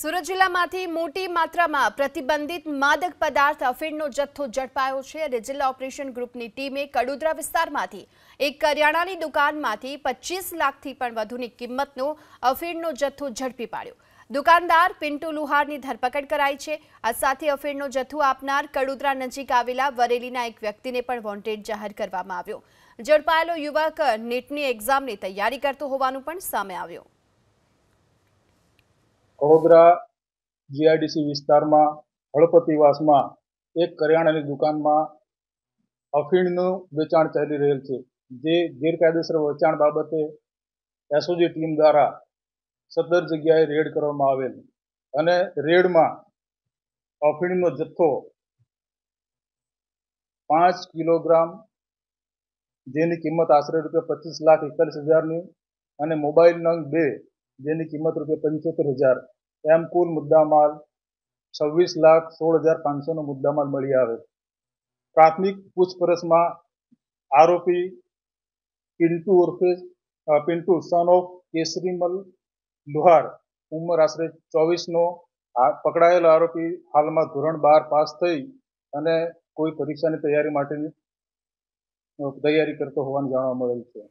સુરત જિલ્લામાંથી મોટી માત્રામાં પ્રતિબંધિત માદક પદાર્થ અફીણનો જથ્થો ઝડપાયો છે અને જિલ્લા ઓપરેશન ગ્રુપની ટીમે કડોદરા વિસ્તારમાંથી એક કરિયાણાની દુકાનમાંથી પચીસ લાખથી પણ વધુની કિંમતનો અફીણનો જથ્થો ઝડપી પાડ્યો દુકાનદાર પિન્ટુ લુહારની ધરપકડ કરાઈ છે આ સાથે અફીણનો જથ્થો આપનાર કડોદરા નજીક આવેલા વરેલીના એક વ્યક્તિને પણ વોન્ટેડ જાહેર કરવામાં આવ્યો ઝડપાયેલો યુવક નીટની એક્ઝામની તૈયારી કરતો હોવાનું પણ સામે આવ્યું વડોદરા જીઆઈડીસી વિસ્તારમાં હળપતિવાસમાં એક કરિયાણાની દુકાનમાં અફીણનું વેચાણ ચાલી રહેલ છે જે ગેરકાયદેસર વેચાણ બાબતે એસઓજી ટીમ દ્વારા સદર જગ્યાએ રેડ કરવામાં આવેલ અને રેડમાં અફીણનો જથ્થો પાંચ કિલોગ્રામ જેની કિંમત આશરે રૂપિયા પચીસ લાખ એકતાલીસ હજારની અને મોબાઈલ નંગ બે જેની કિંમત રૂપિયા પંચોતેર હજાર એમ કુલ મુદ્દામાલ છવ્વીસ લાખ સોળ હજાર પાંચસોનો મુદ્દામાલ મળી આવે પ્રાથમિક પૂછપરછમાં આરોપી પિન્ટુ ઉર્ફે પિન્ટુ સન ઓફ કેસરીમલ લુહાર ઉંમર આશરે ચોવીસનો પકડાયેલો આરોપી હાલમાં ધોરણ બાર પાસ થઈ અને કોઈ પરીક્ષાની તૈયારી માટેની તૈયારી કરતો હોવાનું જાણવા મળેલ છે